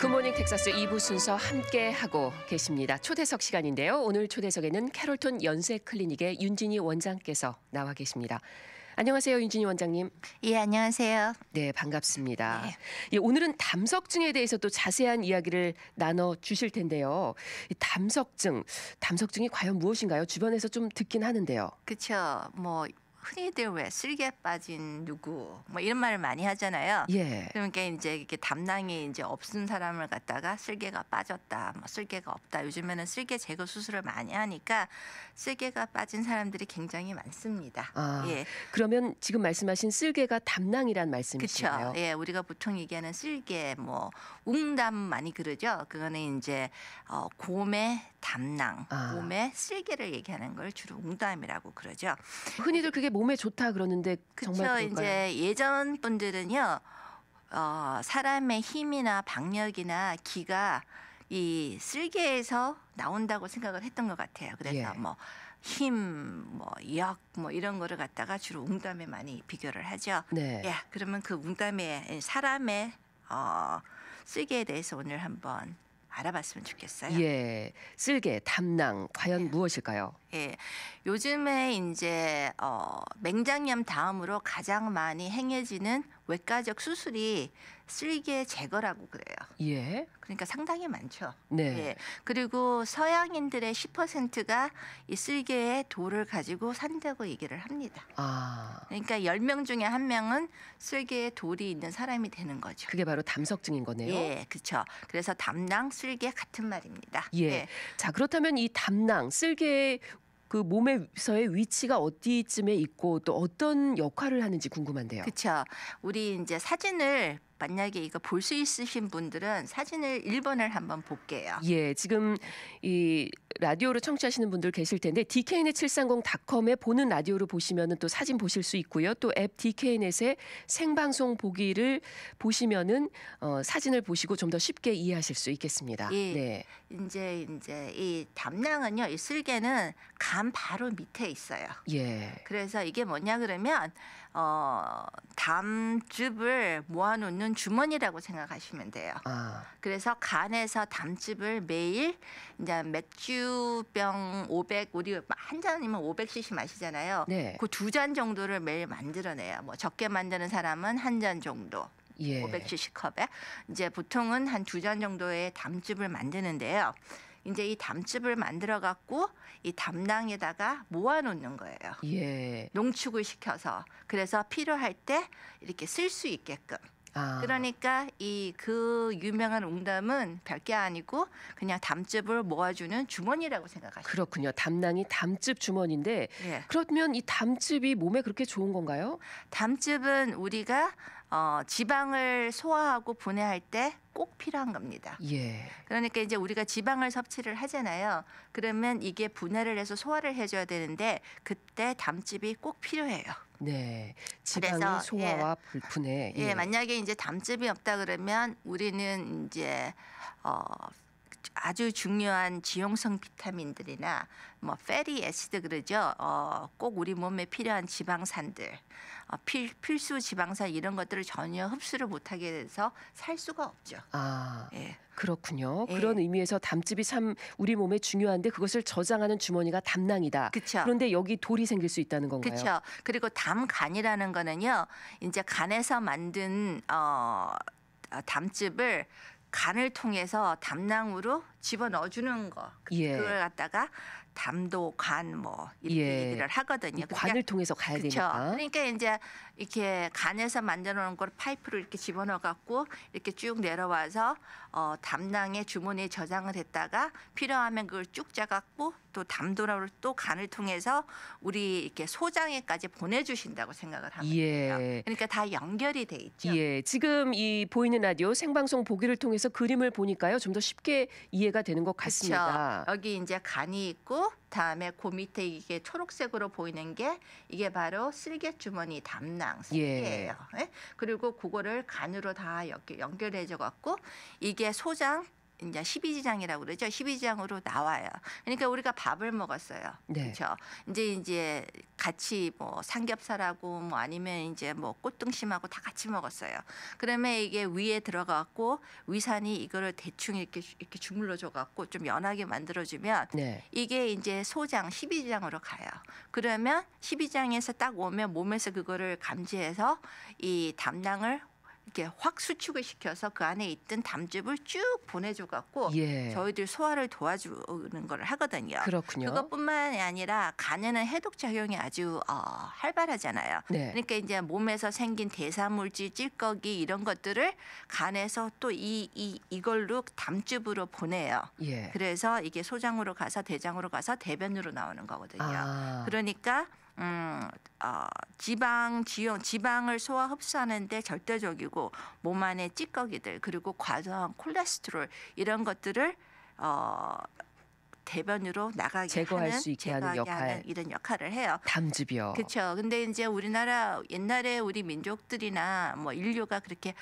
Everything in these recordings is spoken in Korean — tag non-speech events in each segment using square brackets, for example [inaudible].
굿모닝 텍사스 2부 순서 함께 하고 계십니다. 초대석 시간인데요. 오늘 초대석에는 캐롤톤 연세 클리닉의 윤진희 원장께서 나와 계십니다. 안녕하세요, 윤진희 원장님. 예, 안녕하세요. 네, 반갑습니다. 네. 예, 오늘은 담석증에 대해서 또 자세한 이야기를 나눠 주실 텐데요. 이 담석증, 담석증이 과연 무엇인가요? 주변에서 좀 듣긴 하는데요. 그렇죠. 뭐 흔히들 왜 쓸개 빠진 누구 뭐 이런 말을 많이 하잖아요. 예. 그러니까 이제 이렇게 담낭이 이제 없은 사람을 갖다가 쓸개가 빠졌다, 뭐 쓸개가 없다. 요즘에는 쓸개 제거 수술을 많이 하니까 쓸개가 빠진 사람들이 굉장히 많습니다. 아, 예. 그러면 지금 말씀하신 쓸개가 담낭이란 말씀이시네요. 그렇죠. 예, 우리가 보통 얘기하는 쓸개, 뭐 웅담 많이 그러죠. 그거는 이제 어, 곰의 담낭, 아. 몸에 쓸개를 얘기하는 걸 주로 웅담이라고 그러죠. 흔히들 그게 몸에 좋다 그러는데 정말 그쵸, 그 이제 예전 분들은요. 어, 사람의 힘이나 박력이나 기가 이 쓸개에서 나온다고 생각을 했던 것 같아요. 그래서 예. 뭐 힘, 뭐, 역, 뭐, 이런 거를 갖다가 주로 웅담에 많이 비교를 하죠. 네. 예, 그러면 그 웅담에 사람의, 어, 쓸개에 대해서 오늘 한번 알아봤으면 좋겠어요. 예, 쓸개, 담낭 과연 예. 무엇일까요? 예, 요즘에 이제 어, 맹장염 다음으로 가장 많이 행해지는 외과적 수술이 쓸개 제거라고 그래요. 예. 그러니까 상당히 많죠. 네. 예. 그리고 서양인들의 10%가 이 쓸개의 돌을 가지고 산다고 얘기를 합니다. 아. 그러니까 10명 중에 한 명은 쓸개의 돌이 있는 사람이 되는 거죠. 그게 바로 담석증인 거네요. 예, 그렇죠. 그래서 담낭, 쓸개 같은 말입니다. 예. 예. 자, 그렇다면 이 담낭, 쓸개의 그 몸에서의 위치가 어디쯤에 있고 또 어떤 역할을 하는지 궁금한데요. 그렇죠. 우리 이제 사진을 만약에 이거 볼 수 있으신 분들은 사진을 1번을 한번 볼게요. 예, 지금 이 라디오로 청취하시는 분들 계실 텐데 dknet730.com에 보는 라디오로 보시면은 또 사진 보실 수 있고요. 또 앱 dknet의 생방송 보기를 보시면은 어, 사진을 보시고 좀 더 쉽게 이해하실 수 있겠습니다. 예, 네. 이제 이제 이 담낭은요. 이 쓸개는 감 바로 밑에 있어요. 예. 그래서 이게 뭐냐 그러면 어, 담즙을 모아놓는 주머니라고 생각하시면 돼요. 아. 그래서 간에서 담즙을 매일 이제 맥주병 500 우리 한 잔이면 500cc 마시잖아요. 네. 그두 잔 정도를 매일 만들어내요. 뭐 적게 만드는 사람은 한 잔 정도. 예. 500cc 컵에 이제 보통은 한 두 잔 정도의 담즙을 만드는데요. 이제 이 담즙을 만들어 갖고 이 담낭에다가 모아 놓는 거예요. 예. 농축을 시켜서 그래서 필요할 때 이렇게 쓸 수 있게끔. 아. 그러니까 이 그 유명한 웅담은 별게 아니고 그냥 담즙을 모아주는 주머니라고 생각하시면 그렇군요. 담낭이 담즙 주머니인데 예. 그러면 이 담즙이 몸에 그렇게 좋은 건가요? 담즙은 우리가 어, 지방을 소화하고 분해할 때 꼭 필요한 겁니다. 예. 그러니까 이제 우리가 지방을 섭취를 하잖아요. 그러면 이게 분해를 해서 소화를 해줘야 되는데 그때 담즙이 꼭 필요해요. 네, 지방 예. 소화와 예. 분해. 예. 예, 만약에 이제 담즙이 없다 그러면 우리는 이제 어. 아주 중요한 지용성 비타민들이나 뭐 페리 에시드 그러죠. 어, 꼭 우리 몸에 필요한 지방산들, 어, 필, 필수 지방산 이런 것들을 전혀 흡수를 못하게 돼서 살 수가 없죠. 아, 예. 그렇군요. 예. 그런 의미에서 담즙이 참 우리 몸에 중요한데 그것을 저장하는 주머니가 담낭이다. 그쵸. 그런데 여기 돌이 생길 수 있다는 건가요? 그렇죠. 그리고 담간이라는 거는요, 이제 간에서 만든 어, 담즙을 간을 통해서 담낭으로 집어 넣어주는 거 예. 그걸 갖다가 담도 간 뭐이렇 예. 얘기를 하거든요. 그러니까 관을 그러니까, 통해서 가야 그쵸? 되니까. 그러니까 이제 이렇게 간에서 만들어 놓은 걸 파이프로 이렇게 집어넣어 갖고 이렇게 쭉 내려와서 어 담낭에 주머니에 저장을 했다가 필요하면 그걸 쭉 짜갖고 또담도라고또 간을 통해서 우리 이렇게 소장에까지 보내주신다고 생각을 합니다. 예. 그러니까 다 연결이 돼 있죠. 예. 지금 이 보이는 라디오 생방송 보기를 통해서 그림을 보니까요 좀 더 쉽게 이해가 되는 것 같습니다. 그쵸? 여기 이제 간이 있고 다음에 그 밑에 이게 초록색으로 보이는 게 이게 바로 쓸개 주머니 담낭 쓸개예요. 예. 예. 그리고 그거를 간으로 다연결해줘 갖고 이게 소장 이제 십이지장이라고 그러죠. 십이지장으로 나와요. 그러니까 우리가 밥을 먹었어요. 네. 그렇죠. 이제 이제 같이 뭐 삼겹살하고 뭐 아니면 이제 뭐 꽃등심하고 다 같이 먹었어요. 그러면 이게 위에 들어가고 위산이 이거를 대충 이렇게 이렇게 주물러 줘 갖고 좀 연하게 만들어 주면 네. 이게 이제 소장 십이지장으로 가요. 그러면 십이장에서딱 오면 몸에서 그거를 감지해서 이 담낭을 이렇게 확 수축을 시켜서 그 안에 있던 담즙을 쭉 보내줘 갖고 예. 저희들 소화를 도와주는 걸 하거든요. 그렇군요. 그것뿐만이 아니라 간에는 해독 작용이 아주 어, 활발하잖아요. 네. 그러니까 이제 몸에서 생긴 대사물질, 찔꺼기 이런 것들을 간에서 또 이 이, 이걸로 담즙으로 보내요. 예. 그래서 이게 소장으로 가서 대장으로 가서 대변으로 나오는 거거든요. 아. 그러니까 음, 어, 지방 지용 지방을 소화 흡수하는데 절대적이고 몸안에 찌꺼기들 그리고 과도한 콜레스테롤 이런 것들을 어, 대변으로 나가게 제거할 하는, 수 있게 하는 역할 이런 역할을 해요. 담즙이요. 그렇죠. 근데 이제 우리나라 옛날에 우리 민족들이나 뭐 인류가 그렇게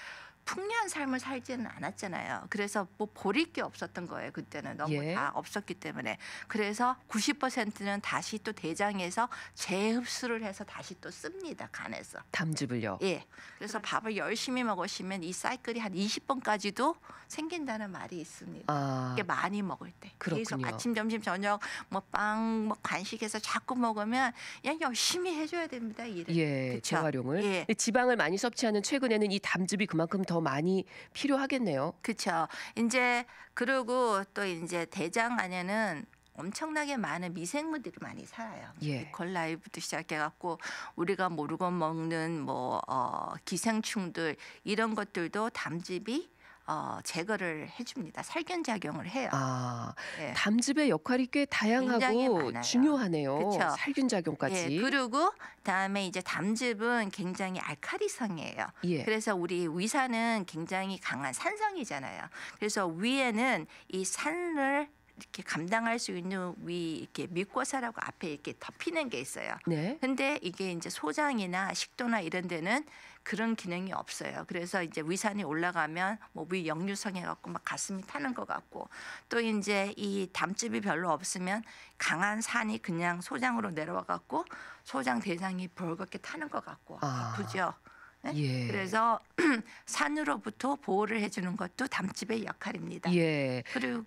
풍요한 삶을 살지는 않았잖아요. 그래서 뭐 버릴 게 없었던 거예요. 그때는 너무 예. 다 없었기 때문에. 그래서 90%는 다시 또 대장에서 재흡수를 해서 다시 또 씁니다. 간에서. 담즙을요. 예. 그래서 밥을 열심히 먹으시면 이 사이클이 한 20번까지도 생긴다는 말이 있습니다. 이게 아. 많이 먹을 때. 그렇군요. 계속 아침, 점심, 저녁 뭐빵뭐 뭐 간식해서 자꾸 먹으면 그냥 열심히 해 줘야 됩니다. 일을. 예. 그쵸? 재활용을. 예. 지방을 많이 섭취하는 최근에는 이 담즙이 그만큼 더더 많이 필요하겠네요. 그렇죠. 이제 그러고 또 이제 대장 안에는 엄청나게 많은 미생물들이 많이 살아요. 예. 미콜라이부터 시작해갖고 우리가 모르고 먹는 뭐 어, 기생충들 이런 것들도 담즙이 어, 제거를 해줍니다. 살균 작용을 해요. 아, 예. 담즙의 역할이 꽤 다양하고 중요하네요. 그쵸? 살균 작용까지. 예, 그리고 다음에 이제 담즙은 굉장히 알카리성이에요. 예. 그래서 우리 위산은 굉장히 강한 산성이잖아요. 그래서 위에는 이 산을 이렇게 감당할 수 있는 위 이렇게 밑과사라고 앞에 이렇게 덮이는 게 있어요. 네. 근데 이게 이제 소장이나 식도나 이런 데는 그런 기능이 없어요. 그래서 이제 위산이 올라가면 뭐 위역류성해 갖고 막 가슴이 타는 것 같고 또 이제 이 담즙이 별로 없으면 강한 산이 그냥 소장으로 내려와 갖고 소장 대장이 벌겋게 타는 것 같고 아. 아프죠. 네? 예. 그래서 [clears throat] 산으로부터 보호를 해주는 것도 담즙의 역할입니다. 예. 그리고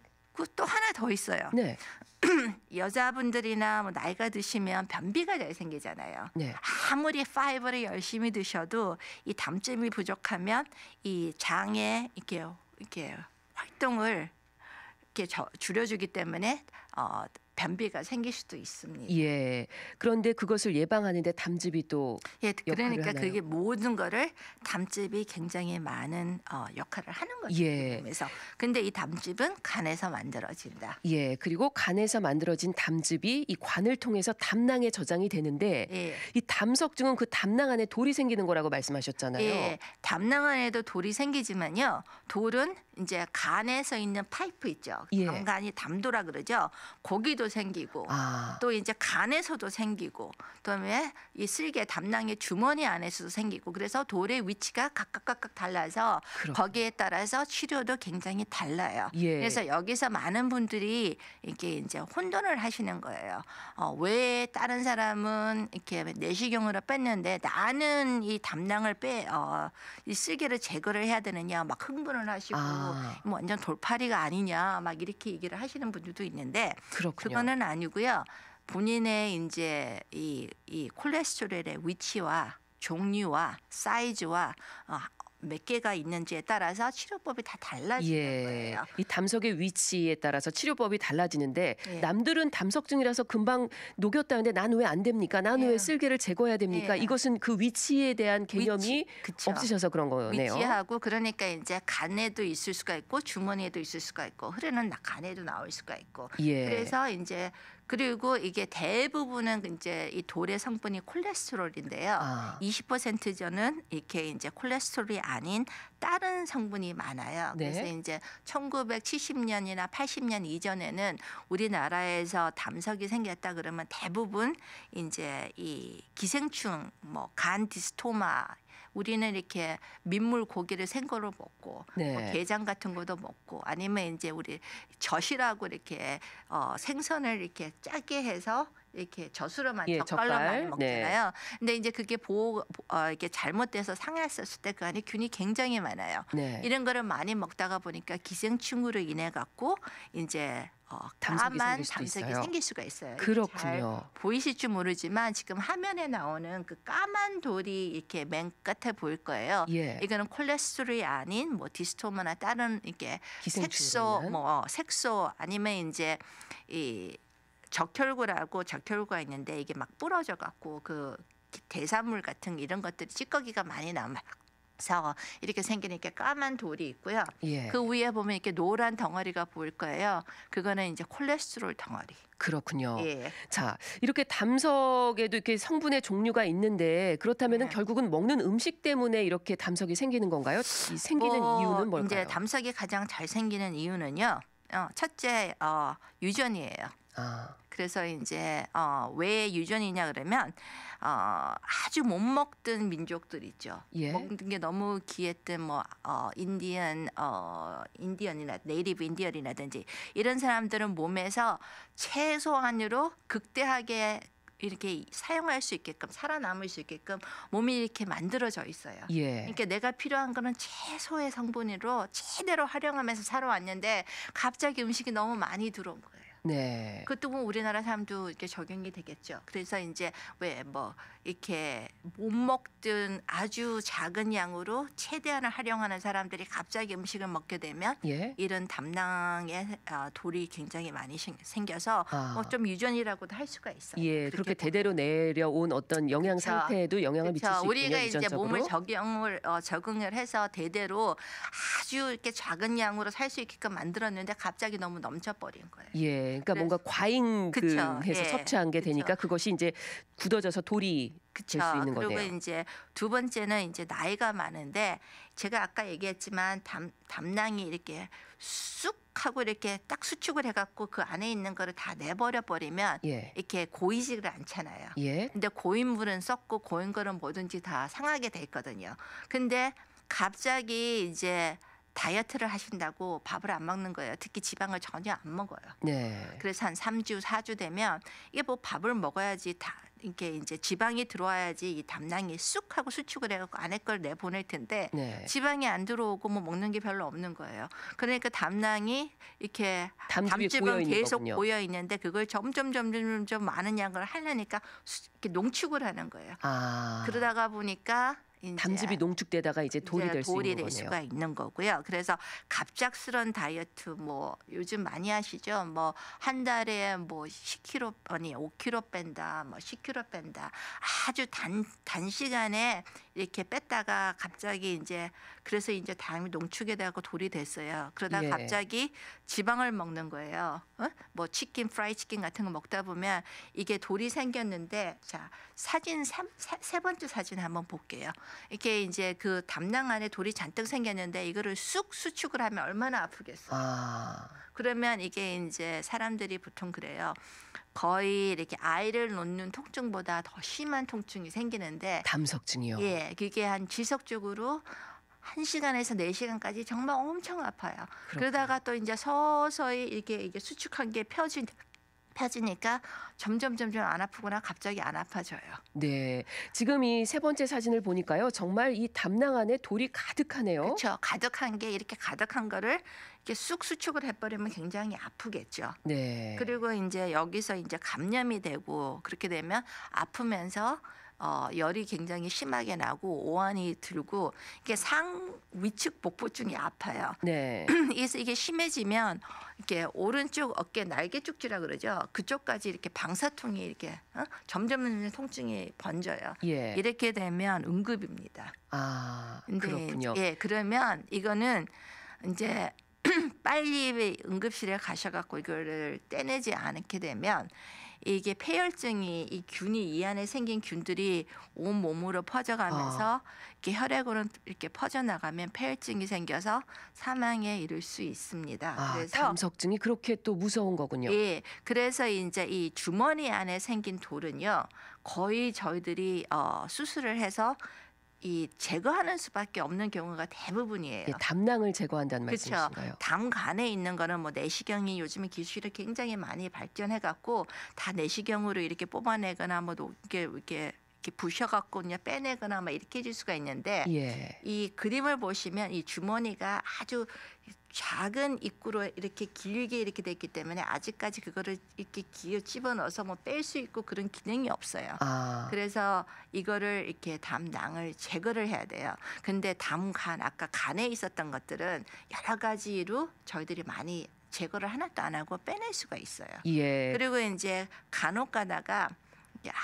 또 하나 더 있어요. 네. [clears throat] 여자분들이나 뭐 나이가 드시면 변비가 잘 생기잖아요. 네. 아무리 파이버를 열심히 드셔도 이 담즙이 부족하면 이 장에 이렇게 이렇게 활동을 이렇게 저, 줄여주기 때문에 어, 변비가 생길 수도 있습니다. 예. 그런데 그것을 예방하는데 담즙이 또 예, 그러니까 하나요? 그게 모든 거를 담즙이 굉장히 많은 어, 역할을 하는 거죠. 예. 그래서 근데 이 담즙은 간에서 만들어진다. 예. 그리고 간에서 만들어진 담즙이 이 관을 통해서 담낭에 저장이 되는데 예. 이 담석증은 그 담낭 안에 돌이 생기는 거라고 말씀하셨잖아요. 예. 담낭 안에도 돌이 생기지만요. 돌은 이제 간에서 있는 파이프 있죠. 예. 간이 담도라 그러죠. 고기도 생기고 아. 또 이제 간에서도 생기고 그다음에 이 쓸개 담낭의 주머니 안에서도 생기고 그래서 돌의 위치가 각각 각각 달라서 그럼. 거기에 따라서 치료도 굉장히 달라요. 예. 그래서 여기서 많은 분들이 이렇게 이제 혼돈을 하시는 거예요. 어, 왜 다른 사람은 이렇게 내시경으로 뺐는데 나는 이 담낭을 빼, 어, 이 쓸개를 제거를 해야 되느냐 막 흥분을 하시고 아. 아. 뭐 완전 돌팔이가 아니냐 막 이렇게 얘기를 하시는 분들도 있는데 그렇군요. 그거는 아니고요. 본인의 이제 이, 이 콜레스테롤의 위치와 종류와 사이즈와 어, 몇 개가 있는지에 따라서 치료법이 다 달라지는 예. 거예요. 이 담석의 위치에 따라서 치료법이 달라지는데 예. 남들은 담석증이라서 금방 녹였다는데 난 왜 안 됩니까? 난왜 예. 쓸개를 제거해야 됩니까? 예. 이것은 그 위치에 대한 개념이 위치, 없으셔서 그런 거네요. 위치하고 그러니까 이제 간에도 있을 수가 있고 주머니에도 있을 수가 있고 흐르는 간에도 나올 수가 있고 예. 그래서 이제 그리고 이게 대부분은 이제 이 돌의 성분이 콜레스테롤인데요. 아. 20% 저는 이렇게 이제 콜레스테롤이 아닌 다른 성분이 많아요. 네. 그래서 이제 1970년이나 80년 이전에는 우리나라에서 담석이 생겼다 그러면 대부분 이제 이 기생충 뭐 간 디스토마 우리는 이렇게 민물 고기를 생거로 먹고 뭐 네. 뭐 게장 같은 것도 먹고 아니면 이제 우리 젖이라고 이렇게 어, 생선을 이렇게 짜게 해서 이렇게 젖으로만 예, 젓갈로 젓갈. 많이 네. 먹잖아요. 네. 근데 이제 그게 보호 어, 이게 렇 잘못돼서 상했었을 때 그 안에 균이 굉장히 많아요. 네. 이런 거를 많이 먹다가 보니까 기생충으로 인해 갖고 이제 어, 다만 담색이 생길 수가 있어요. 그렇군요. 보이실지 모르지만 지금 화면에 나오는 그 까만 돌이 이렇게 맨 끝에 보일 거예요. 예. 이거는 콜레스테롤이 아닌 뭐 디스토마나 다른 이게 렇 색소 뭐 어, 색소 아니면 이제 이 적혈구라고 적혈구가 있는데 이게 막 부러져 갖고 그 대사물 같은 이런 것들이 찌꺼기가 많이 남아요. 서 이렇게 생기니까 까만 돌이 있고요. 예. 그 위에 보면 이렇게 노란 덩어리가 보일 거예요. 그거는 이제 콜레스테롤 덩어리. 그렇군요. 예. 자, 이렇게 담석에도 이렇게 성분의 종류가 있는데 그렇다면 은 네. 결국은 먹는 음식 때문에 이렇게 담석이 생기는 건가요? 이 생기는 뭐, 이유는 뭘까요? 이제 담석이 가장 잘 생기는 이유는요. 어, 첫째 어, 유전이에요. 아. 그래서 이제 어, 왜 유전이냐 그러면 어, 아주 못 먹던 민족들 있죠. 예. 먹는 게 너무 귀했던 뭐 어, 인디언 어, 인디언이나 네이티브 인디언이라든지 이런 사람들은 몸에서 최소한으로 극대하게 이렇게 사용할 수 있게끔 살아남을 수 있게끔 몸이 이렇게 만들어져 있어요. 예. 그러니까 내가 필요한 거는 최소의 성분으로 최대로 활용하면서 살아왔는데 갑자기 음식이 너무 많이 들어온 거예요. 네. 그것도 뭐 우리나라 사람도 이렇게 적용이 되겠죠. 그래서 이제 왜 뭐 이렇게 못 먹든 아주 작은 양으로 최대한을 활용하는 사람들이 갑자기 음식을 먹게 되면 예? 이런 담낭의 어, 돌이 굉장히 많이 생겨서 아. 뭐좀 어, 유전이라고도 할 수가 있어요. 예, 그렇게, 그렇게 대대로 내려온 어떤 영양 그렇죠. 상태에도 영향을 미칠 그렇죠. 우리가 있군요, 이제 몸을 적용을 어, 적응을 해서 대대로 아주 이렇게 작은 양으로 살 수 있게끔 만들었는데 갑자기 너무 넘쳐버린 거예요. 예. 그러니까 뭔가 네. 과잉해서 그 예. 섭취한 게 그쵸. 되니까 그것이 이제 굳어져서 돌이 그쵸. 될수 있는 리고 거네요. 그리고 이제 두 번째는 이제 나이가 많은데 제가 아까 얘기했지만 담, 담낭이 이렇게 쑥 하고 이렇게 딱 수축을 해갖고 그 안에 있는 거를 다 내버려 버리면 예. 이렇게 고이지를 않잖아요. 그런데 예. 고인 물은 썩고 고인 거는 뭐든지 다 상하게 돼 있거든요. 근데 갑자기 이제 다이어트를 하신다고 밥을 안 먹는 거예요. 특히 지방을 전혀 안 먹어요. 네. 그래서 한 3주, 4주 되면 이게 뭐 밥을 먹어야지 다이게 이제 지방이 들어와야지 이 담낭이 쑥 하고 수축을 해갖고 안에 걸 내보낼 텐데 네. 지방이 안 들어오고 뭐 먹는 게 별로 없는 거예요. 그러니까 담낭이 이렇게 담즙은 계속 거 모여 있는데 그걸 점점 점점 점점 많은 양을 하려니까 수, 이렇게 농축을 하는 거예요. 아. 그러다가 보니까 담즙이 농축되다가 이제 돌이 될수 있는 거네요. 수가 있는 거고요. 그래서 갑작스런 다이어트 뭐 요즘 많이 하시죠. 뭐 한 달에 뭐 10kg 아니 5kg 뺀다, 뭐 10kg 뺀다. 아주 단 단시간에 이렇게 뺐다가 갑자기 이제 그래서 이제 다 당이 농축이 되고 돌이 됐어요. 그러다 예. 갑자기 지방을 먹는 거예요. 어? 뭐 치킨, 프라이 치킨 같은 거 먹다 보면 이게 돌이 생겼는데 자 사진 3, 세, 세 번째 사진 한번 볼게요. 이렇게 이제 그 담낭 안에 돌이 잔뜩 생겼는데 이거를 쑥 수축을 하면 얼마나 아프겠어요. 아. 그러면 이게 이제 사람들이 보통 그래요. 거의 이렇게 아이를 놓는 통증보다 더 심한 통증이 생기는데 담석증이요. 예, 그게 한 지속적으로 한시간에서네시간까지 정말 엄청 아파요. 그렇구나. 그러다가 또 이제 서서히 이렇게 이게 수축한 게 펴진 얕아지니까 점점 점점 안 아프거나 갑자기 안 아파져요. 네. 지금 이 세 번째 사진을 보니까요. 정말 이 담낭 안에 돌이 가득하네요. 그렇죠. 가득한 게 이렇게 가득한 거를 이렇게 쑥 수축을 해버리면 굉장히 아프겠죠. 네. 그리고 이제 여기서 이제 감염이 되고 그렇게 되면 아프면서 어, 열이 굉장히 심하게 나고 오한이 들고 이게 상 위측 복부증이 아파요. [clears throat] 네. 그래서 이게 심해지면 이렇게 오른쪽 어깨 날개 쪽지라 그러죠. 그쪽까지 이렇게 방사통이 이렇게 어? 점점 통증이 번져요. 예. 이렇게 되면 응급입니다. 아, 그렇군요. 예, 그러면 이거는 이제 [clears throat] 빨리 응급실에 가셔갖고 이거를 떼내지 않게 되면 이게 폐혈증이 이 균이 이 안에 생긴 균들이 온 몸으로 퍼져가면서 아. 이렇게 혈액으로 이렇게 퍼져나가면 폐혈증이 생겨서 사망에 이를 수 있습니다. 아, 그래서 담석증이 그렇게 또 무서운 거군요. 예, 그래서 이제 이 주머니 안에 생긴 돌은요 거의 저희들이 어, 수술을 해서 이 제거하는 수밖에 없는 경우가 대부분이에요. 예, 담낭을 제거한다는 그렇죠? 말씀이신가요? 담간에 있는 거는 뭐 내시경이 요즘에 기술이 굉장히 많이 발전해 갖고 다 내시경으로 이렇게 뽑아내거나 뭐 이렇게 이렇게 이렇게 부셔갖고 그냥 빼내거나 막 이렇게 해줄 수가 있는데 예. 이 그림을 보시면 이 주머니가 아주 작은 입구로 이렇게 길게 이렇게 됐기 때문에 아직까지 그거를 이렇게 기어 집어넣어서 뭐뺄수 있고 그런 기능이 없어요. 아. 그래서 이거를 이렇게 담낭을 제거를 해야 돼요. 근데 담간 아까 간에 있었던 것들은 여러 가지로 저희들이 많이 제거를 하나도 안 하고 빼낼 수가 있어요. 예. 그리고 이제 간혹 가다가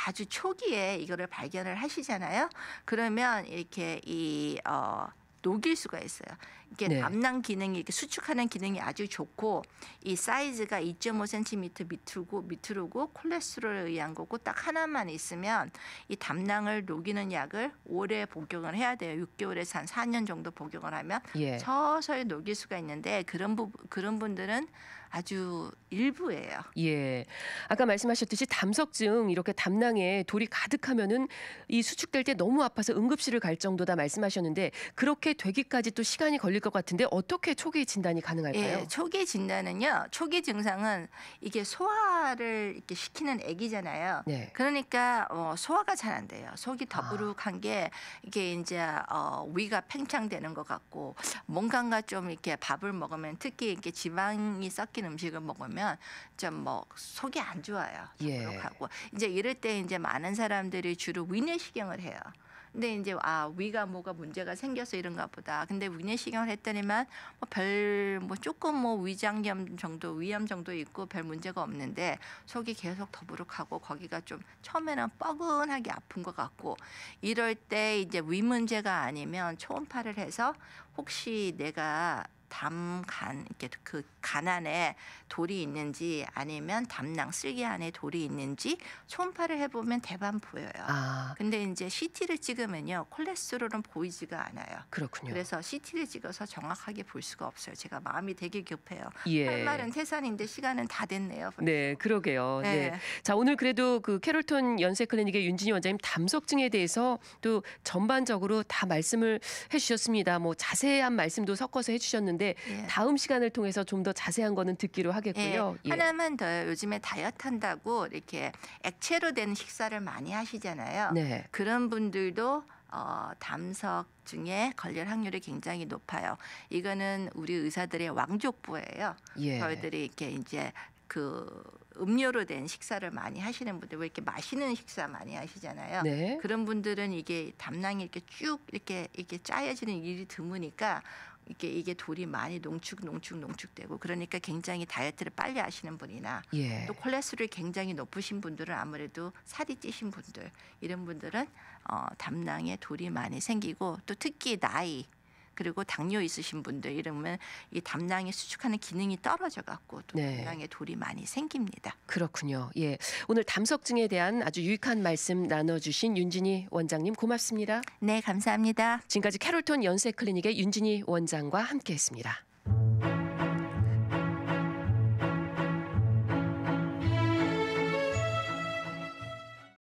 아주 초기에 이거를 발견을 하시잖아요. 그러면 이렇게 이 어, 녹일 수가 있어요. 이게 네. 암낭 기능이 이렇게 수축하는 기능이 아주 좋고 이 사이즈가 2.5cm 밑으로 밑으로고 콜레스테롤에 의한 거고 딱 하나만 있으면 이 담낭을 녹이는 약을 오래 복용을 해야 돼요. 6개월에서 한 4년 정도 복용을 하면 예. 서서히 녹일 수가 있는데 그런 부, 그런 분들은 아주 일부예요. 예. 아까 말씀하셨듯이 담석증 이렇게 담낭에 돌이 가득하면은 이 수축될 때 너무 아파서 응급실을 갈 정도다 말씀하셨는데 그렇게 되기까지 또 시간이 걸리 걸릴 것 같은데 어떻게 초기 진단이 가능할까요? 예, 초기 진단은요. 초기 증상은 이게 소화를 이렇게 시키는 아기잖아요. 네. 그러니까 어, 소화가 잘 안 돼요. 속이 아. 더부룩한 아. 게 이게 이제 어, 위가 팽창되는 것 같고 뭔가가 좀 이렇게 밥을 먹으면 특히 이렇게 지방이 섞인 음식을 먹으면 좀 뭐 속이 안 좋아요. 예. 더부룩하고 예. 이제 이럴 때 이제 많은 사람들이 주로 위내시경을 해요. 근데 이제 아 위가 뭐가 문제가 생겨서 이런가 보다. 근데 위내시경을 했더니만 뭐별뭐 뭐 조금 뭐 위장염 정도 위암 정도 있고 별 문제가 없는데 속이 계속 더부룩하고 거기가 좀 처음에는 뻐근하게 아픈 것 같고 이럴 때 이제 위 문제가 아니면 초음파를 해서 혹시 내가 담간 이렇게 그 가난에 돌이 있는지 아니면 담낭 쓸개 안에 돌이 있는지 초파를 해보면 대반 보여요. 아. 근데 이제 CT를 찍으면요 콜레스테롤은 보이지가 않아요. 그렇군요. 그래서 CT를 찍어서 정확하게 볼 수가 없어요. 제가 마음이 되게 급해요. 예. 할 말은 태산인데 시간은 다 됐네요. 벌써. 네, 그러게요. 네. 네. 자 오늘 그래도 그 캐롤톤 연세 클리닉의 윤진희 원장님 담석증에 대해서 또 전반적으로 다 말씀을 해주셨습니다. 뭐 자세한 말씀도 섞어서 해주셨는데 예. 다음 시간을 통해서 좀더 자세한 거는 듣기로 하겠고요. 예, 예. 하나만 더요. 요즘에 다이어트 한다고 이렇게 액체로 된 식사를 많이 하시잖아요. 네. 그런 분들도 어, 담석 중에 걸릴 확률이 굉장히 높아요. 이거는 우리 의사들의 왕족부예요. 예. 저희들이 이렇게 이제 그 음료로 된 식사를 많이 하시는 분들 왜 이렇게 맛있는 식사 많이 하시잖아요. 네. 그런 분들은 이게 담낭이 이렇게 쭉 이렇게 이렇게 짜여지는 일이 드무니까 이게 이게 돌이 많이 농축 농축 농축되고 그러니까 굉장히 다이어트를 빨리 하시는 분이나 예. 또 콜레스테롤이 굉장히 높으신 분들은 아무래도 살이 찌신 분들 이런 분들은 어 담낭에 돌이 많이 생기고 또 특히 나이 그리고 당뇨 있으신 분들 이러면 이 담낭이 수축하는 기능이 떨어져 갖고 또 네. 담낭에 돌이 많이 생깁니다. 그렇군요. 예. 오늘 담석증에 대한 아주 유익한 말씀 나눠 주신 윤진희 원장님 고맙습니다. 네, 감사합니다. 지금까지 캐롤톤 연세 클리닉의 윤진희 원장과 함께 했습니다.